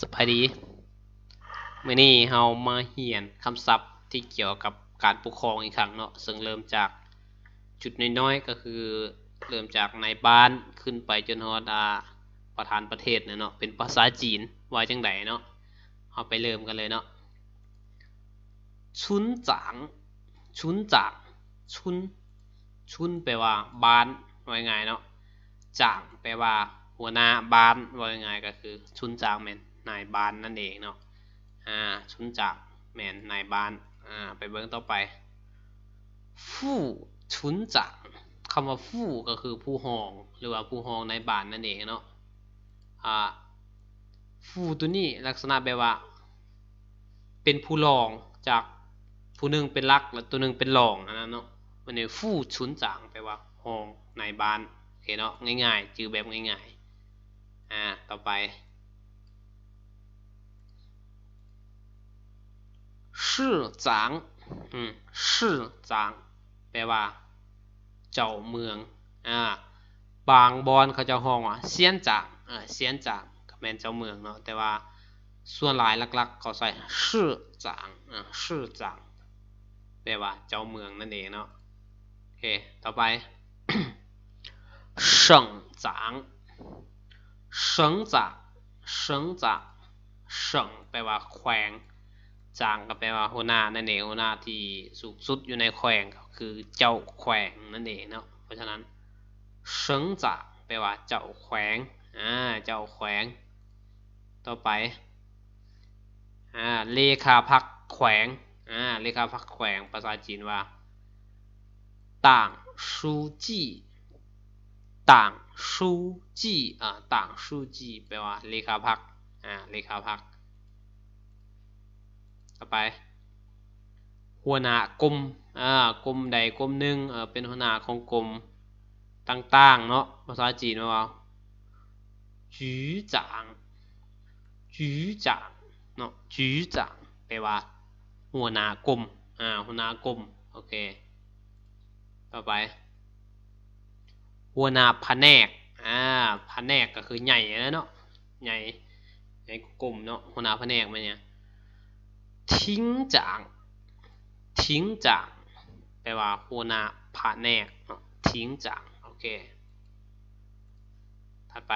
สบายดีเมื่อนี้เรามาเหียนคำศัพท์ที่เกี่ยวกับการปกครองอีกครั้งเนาะ ซึ่งเริ่มจากจุดน้อยๆก็คือเริ่มจากนายบ้านขึ้นไปจนฮอดอาประธานประเทศเนาะ เป็นภาษาจีนว่าจังไดเนาะเอาไปเริ่มกันเลยเนาะ ชุนจาง ชุนจางชุน ชุนแปลว่าบ้านว่าไงเนาะจางแปลว่าหัวหน้าบ้านว่าไงก็คือชุนจางแมนนายบานนั่นเองเนาะ อ่าชุนจากแมนนายบาน อ่า ไปเบิ้งต่อไป ฟู่ ชุนจากคำว่าฟู่ก็คือผู้หอง หรือว่าผู้หองนายบานนั่นเองเนาะ อ่า ฟู่ตัวนี้ลักษณะแปลว่า เป็นผู้รอง จากผู้หนึ่งเป็นรัก และตัวหนึ่งเป็นรองนะเนาะ มันเลียฟู่ชุนจางแปลว่าหองนายบานโอเคเนาะง่ายๆจือแบบง่ายๆ อ่า ต่อไป市长อจงืมจางแปลว่าเจ้าเมือง อ่า บางบอนเขาจะห้องว่าเซียนจางอ่าเซียนจาง็แมนเจ้าเมืองเนาะแต่ว่าส่วนหลายหลักๆเขาใส่ชื่อจางอ่าชื่อจางแปลว่าเจ้าเมืองนั่นเองเนาะโอเค ต่อไป省长省长省长省แปลว่าแขวงจางก็แปลว่าหัวหน้านั่นเองหัวหน้าที่สูงสุดอยู่ในแขวงคือเจ้าแขวงนั่นเองเนาะเพราะฉะนั้นเฉิงจะแปลว่าเจ้าแขวงอ่าเจ้าแขวง ต่อไปอ่าเลขาพักแขวงอ่าเลขาพักแขวงภาษาจีนว่าต่างสูจีต่างสูจีอ่าต่างสูจีแปลว่าเลขาพักอ่าเลขาพักต่อไป หัวหน้ากลุ่มอ่ากลุ่มใดกลุ่มหนึ่งเออเป็นหัวหน้าของกลุ่มต่างๆเนาะภาษาจีนว่าจูจางจูจางเนาะจูจางแปลว่าหัวหน้ากลุ่มอ่าหัวหน้ากลุ่มโอเคต่อไปหัวหน้าแผนกอ่าแผนกก็คือใหญ่นะเนาะใหญ่ในกลุ่มเนาะหัวหน้าแผนกมันเนี่ยทิ้งจางทิ้งจางแปลว่าหัวหน้าผาแนกทิ้งจาง โอเคถัดไป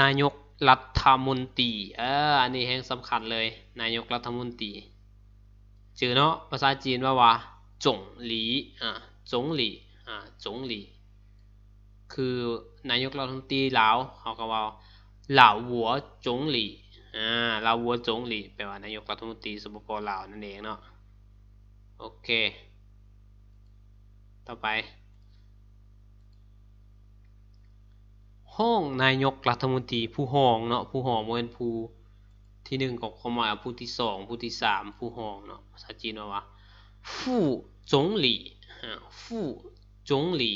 นายกรัฐมนตรี เอออันนี้แห่งสำคัญเลยนายกรัฐมนตรีจือเนาะภาษาจีนว่าว่าจงหลีอ่าจงหลีอ่าจงหลีคือนายกรัฐมนตรีลาวเขาก็ว่าเหล่าหัวจงหลีอ่าลาวัวจงหลีแปลว่านายกรัฐมนตรีสปปลาวนั่นเองเนาะโอเคต่อไป ห้อง นายกรัฐมนตรีผู้ห้องเนาะผู้ห้องเป็นผู้ที่หนึ่งของความหมายผู้ที่สองผู้ที่สามผู้ห้องเนาะภาษาจีนว่าฟู่จงหลีฟู่จงหลี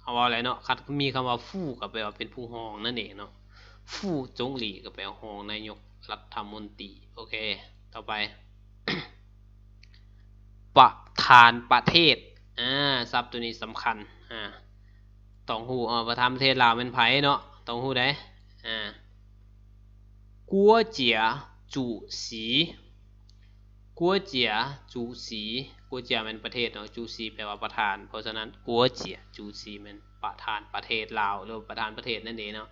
เอาว่าอะไรเนาะคัดมีคำว่าฟู่กับแปลว่าเป็นผู้ห้องนั่นเองเนาะฟู่จงหลีก็แปลว่าหองนายกรัฐมนตรีโอเคต่อไป ประธานประเทศอ่าซับตัวนี้สำคัญอ่าต้องหูอ่าประธานประเทศลาวเป็นไผเนาะต้องหูได้อ่ากัว เจียจูสีกัว เจียจูสีกัวเจียเป็นประเทศเนาะจูสีแปลว่าประธานเพราะฉะนั้นกัวเจียจูสีเป็นประธานประเทศลาวหรือประธานประเทศนั่นเองเนาะ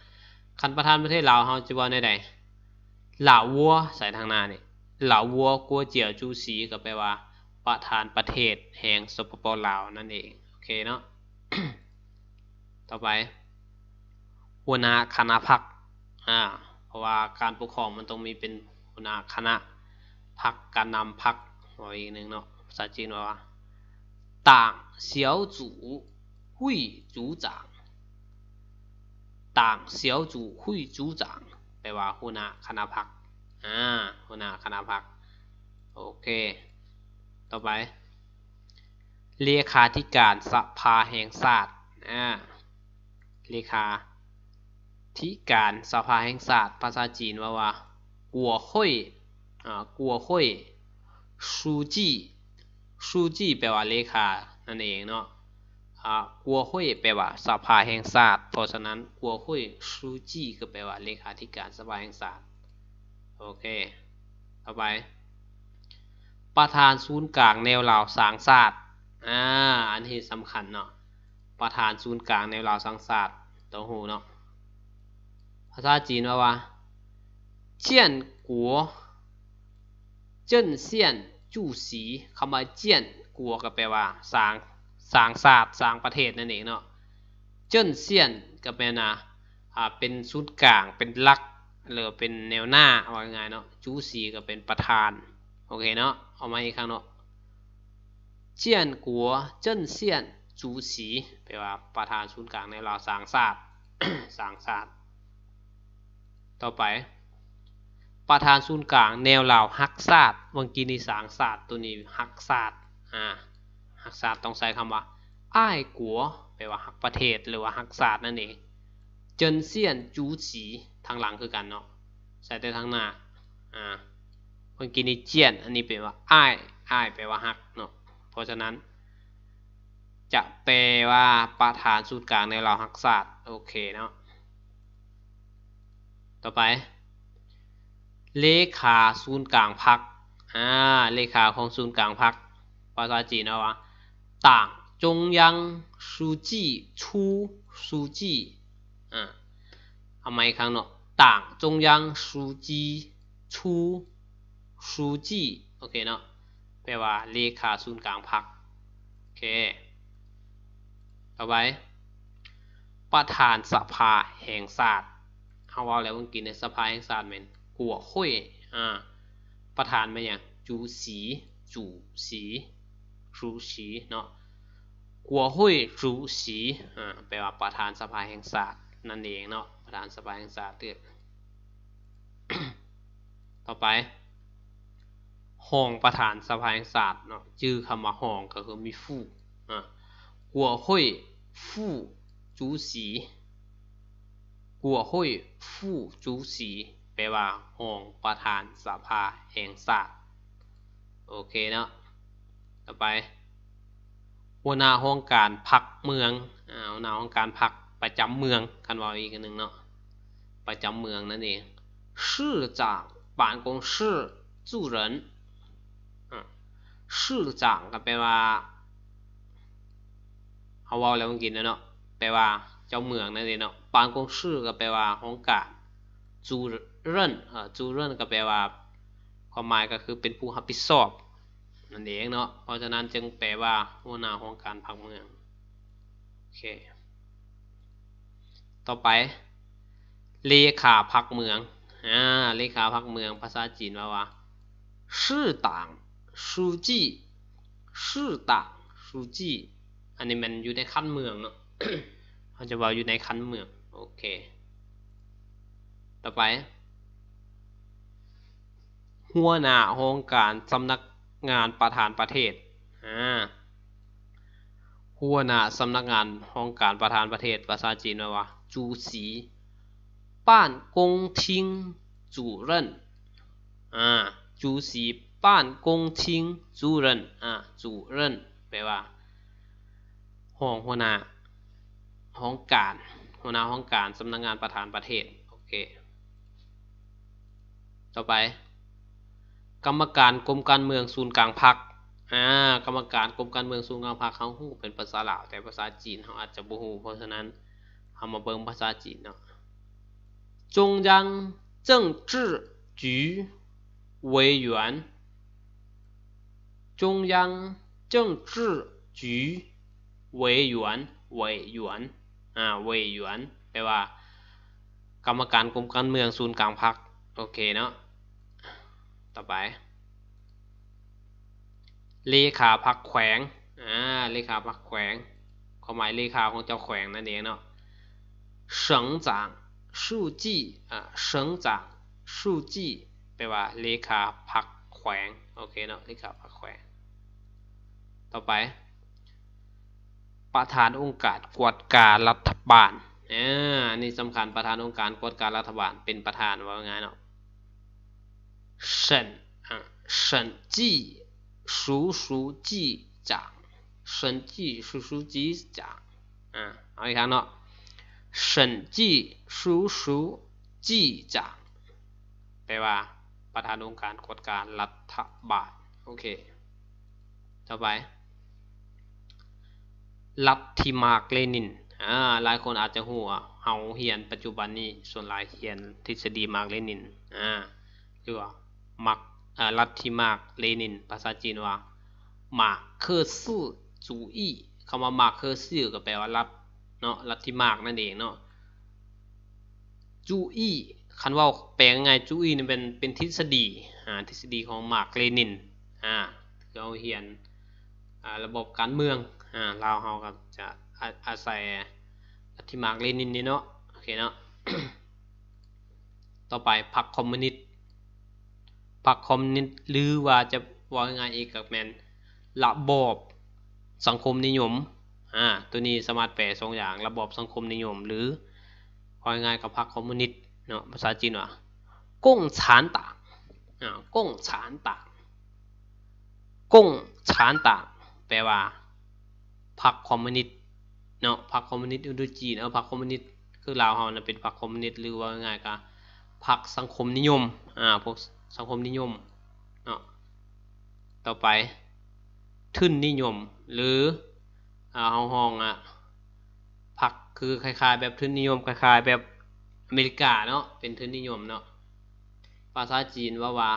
คันประธานประเทศลาวเฮาจะว่าในใดหล่าวัวใส่ทางนานี่หล่าวัวกัวเจียวจูสีก็แปลว่าประธานประเทศแห่งสปปลาวนั่นเองโอเคเนาะต่อไปหัวหน้าคณะพักอ่าเพราะว่าการปกครองมันต้องมีเป็นหัวหน้าคณะพักการนำพักวอีกหนึ่งเนาะภาษาจีนว่าต่างเสี่ยวจู่หุยจู่จาง党小组会组长แปลว่าหัวหน้าคณะพักอ่าหัวหน้าคณะพักโอเค ต่อไป เลขาธิการสภาแห่งชาติอ่าเลขาธิการสภาแห่งชาติภาษาจีนว่าว่ากัวค่อยอ่ากัวค่อยสูจีสูจีแปลว่าเลขา นั่นเองเนาะอากัวหุยแปลว่าสภาแห่งศาสตร์เพราะฉะนั้นกัวหุยซูจีก็แปลว่าเลขาธิการสภาแห่งศาสตร์โอเคต่อไป ประธานศูนย์กลางแนวเหล่าสังศาสตร์อ่า อันนี้สำคัญเนาะ ประธานศูนย์กลางแนวเหล่าสังศาสตร์ตัวหูเนาะ ภาษาจีนว่าว่าเจียนกัวเจิ้นเซียนจู่สีคำว่าเจียนกัว ก็แปลว่าสังสางสาตสางประเทศนั่นเองเนาะ เจิ้นเซียนก็แปลนะอ่าเป็นศูนย์กลางเป็นลักหรือเป็นแนวหน้าว่าไงเนาะ จูซีก็เป็นประธานโอเคเนาะเอามาอีกครั้งเนาะ เจียนกัวเจิ้นเซียน จูซีแปลว่าประธานศูนย์กลางในลาวสางสาตสางสาตต่อไป ประธานศูนย์กลางแนวลาวฮักชาติวังกินีสางสาตตัวนี้ฮักชาตอ่าหักศาสตร์ต้องใช้คำว่าอ้ายกัวแปลว่าหักประเทศหรือว่าหักศาสตร์นั่นเอง เจินเซียนจูจีทางหลังคือกันเนาะ ใส่แต่ทางหน้า อ่าคนกินนีเจียน อันนี้แปลว่าอ้ายอ้ายแปลว่าหักเนาะ เพราะฉะนั้น จะแปลว่าประธานสูตรกลางในเราหักศาสตร์โอเคเนาะ ต่อไป เลขาศูนย์กลางพักอ่า เลขาของศูนย์กลางพักภาษาจีนเนาะต่างจงยังสูจีชูสูจีอ่าเอาใหม่ครั้งเนาะต่างจงยังสูจีชูสูจีโอเคเนาะแปลว่าเลขาศูนย์กลางพรรคโอเคต่อไปประธานสภา แห่งศาสตรเฮาว่าแล้วเมื่อกี้ในสภาแห่งศาสตร์แม่นกัวค้ยอ่าประธานแม่นหยังจูสีจูสีชูชีเนาะกัวหุยชูชีอ่า แปลว่าประธานสภาแห่งศาสตร์นั่นเองเนาะ ประธานสภาแห่งศาสตร์ที่ต่อไปห้องประธานสภาแห่งศาสตร์เนาะชื่อคำว่าห้องก็คือมีฟู่ อ่ากัวหุยฟู่จูสีกัวหุยฟู่จูสีแปลว่าห้องประธานสภาแห่งศาสตร์โอเคเนาะต่อไป หัวหน้าห้องการพักเมืองอ่าหัวหน้าห้องการพักประจำเมืองคันว่าอีกหนึ่งเนาะ ประจำเมืองนั่นเอง市长办公室主任ั长ก็แปลว่าเขาว่าแล้วกินนะเนาะ แปลว่าเจ้าเมืองนั่นเองเนาะบานกงสื่อก็แปลว่าห้องการจูเร่นจูเร่นก็แปลว่า ความหมายก็คือเป็นผู้รับผิดชอบนั่นเองเนาะ เพราะฉะนั้นจึงแปลว่าหัวหน้าของการพักเมืองโอเคต่อไปเลขาพักเมืองอ่าเลขาพักเมืองภาษาจีนว่าว่าชื่อต่างสูจีชื่อต่างสูจีอันนี้มันอยู่ในขั้นเมืองเนาะเขาจะว่าอยู่ในขั้นเมืองโอเคต่อไป หัวหน้าองค์การสำนักงานประธานประเทศอ่าหัวหน้าสำนักงานห้องการประธานประเทศภาษาจีนว่า จูสีป้านกงทิงจูเรนอ่าจูสีป้านกงทิงจูเรนอ่าจูเรนแปลว่าห้องหัวหน้าห้องการหัวหน้าห้องการสำนักงานประธานประเทศโอเคต่อไปกรรมการกรมการเมืองศูนย์กลางพักอ่า กรรมการกรมการเมืองศูนย์กลางพักเขาหูเป็นภาษาลาวแต่ภาษาจีนเขาอาจจะบูฮูเพราะฉะนั้นเขามาเบิ่งภาษาจีนเนาะจงยังเจิ้งจื้อจือ委员中央政治局委员委员อ่า委员แปลว่า กรรมการกรมการเมืองศูนย์กลางพักโอเคเนาะต่อไปเลขาพักแขวง อ่าเลขาพักแขวงความหมายเลขาของเจ้าแขวงนั่นเองเนาะเสิงจางสูจีอ่าสิงจางสูจีแปลว่าเลขาพักแขวง โอเคเนาะเลขาพักแขวง ต่อไป ประธานองค์การกวดการรัฐบาลอ่านี่สำคัญประธานองค์การกวดการรัฐบาลเป็นประธานว่าไงเนาะ审啊审计署书记长，审计署书记长啊，เอาอีกครั้งเนาะ审计署书记长แป่าประธานองค์การกฎการรัฐบาลโอเคต่อไปลัทธิมาร์กเลนินอ่าหลายคนอาจจะหัวเฮาเฮียนปัจจุบันนี้ส่วนหลายเฮียนทฤษฎีมาร์กเลนินอ่าหรือว่ามักลัทธิมาร์กเลนิน ภาษาจีนว่า มาร์เคร์ู่จูอี้คำว่ามาร์เคร์ู่ก็แปลว่าลัทเนาะลัทธิมาร์กนั่นเองเนาะจูอี้คันว่า แปลงไงจูอี้นี่เป็น เป็นทฤษฎีอ่าทฤษฎีของมาร์กเลนินอ่าเราเห็นอ่าระบบการเมืองอ่าเราเฮาก็จะอาศัยลัทธิมาร์กเลนินนี่เนาะ โอเคเนาะ ต่อไปพรรคคอมมิวนิสต์ักคอมเนตหรือว่าจะว่าง่ายเอกกับแมนระบอบสังคมนิยมอ่าตัวนี้สามารถแปลสองอย่างระบอบสังคมนิยม หรือว่าง่ายกับพรรคคอมมิวนิสต์เนาะภาษาจีนว่าก้งฉานต่างอ่าก้งฉานต่างก้งฉานต่างแปลว่าพรรคคอมมิวนิสต์เนาะพรรคคอมมิวนิสต์อุดุจีนเอาพรรคคอมมิวนิสต์คือลาวเฮาน่ะเป็นพรรคคอมมิวนิสต์หรือว่าง่ายกับพรรคสังคมนิยมอ่าพวกสังคมนิยมเนาะต่อไปทุนนิยมหรืออาห้องห้องอ่ะพักคือคล้ายๆ แบบทุนนิยมคล้ายๆแบบอเมริกาเนาะเป็นทุนนิยมเนาะภาษาจีนว่าว่า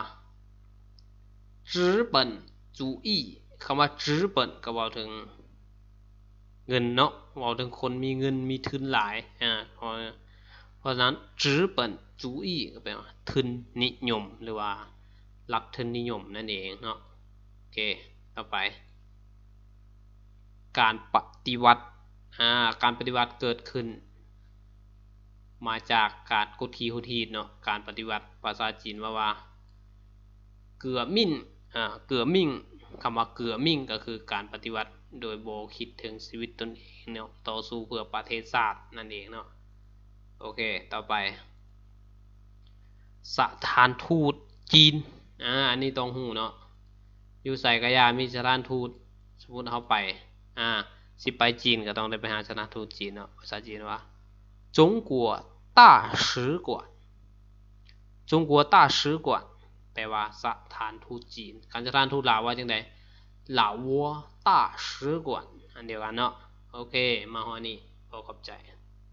จื้อเปินจูอี้คำว่าจื้อเปินก็บอกถึงเงินเนาะบอกถึงคนมีเงินมีทุนหลายอ่าเพราะฉะนั้นจื้อเปิลนจูอี้ก็แปลว่าทุนนิยมหรือว่าหลักทุนนิยมนั่นเองเนาะโอเคต่อไป การปฏิวัติอ่าการปฏิวัติเกิดขึ้น มาจากการกุฏีหุทีเนาะการปฏิวัติภาษาจีนว่าว่าเกือมิ่งอ่าเกือมิ่งคำว่าเกือมิ่งก็คือการปฏิวัติโดยโบคิดถึงชีวิตตนเองเนาะต่อสู้เพื่อประเทศชาตินั่นเองเนาะโอเค ต่อไปสถานทูตจีน อ่า อันนี้ตรงหูเนาะ อยู่ใส่กระยามีสถานทูต สมมติเขาไป อ่าสิไปจีนก็ต้องได้ไปหาสถานทูตจีนเนาะ ภาษาจีนว่า จงกัวต้าสือกวนจงกัวต้าสือกวนแปลว่าสถานทูตจีนคันสถานทูตลาวว่าจังไดลาววัวต้าสือกวนอันเดียวกันเนาะ โอเค มาฮอนี่พอขอบใจ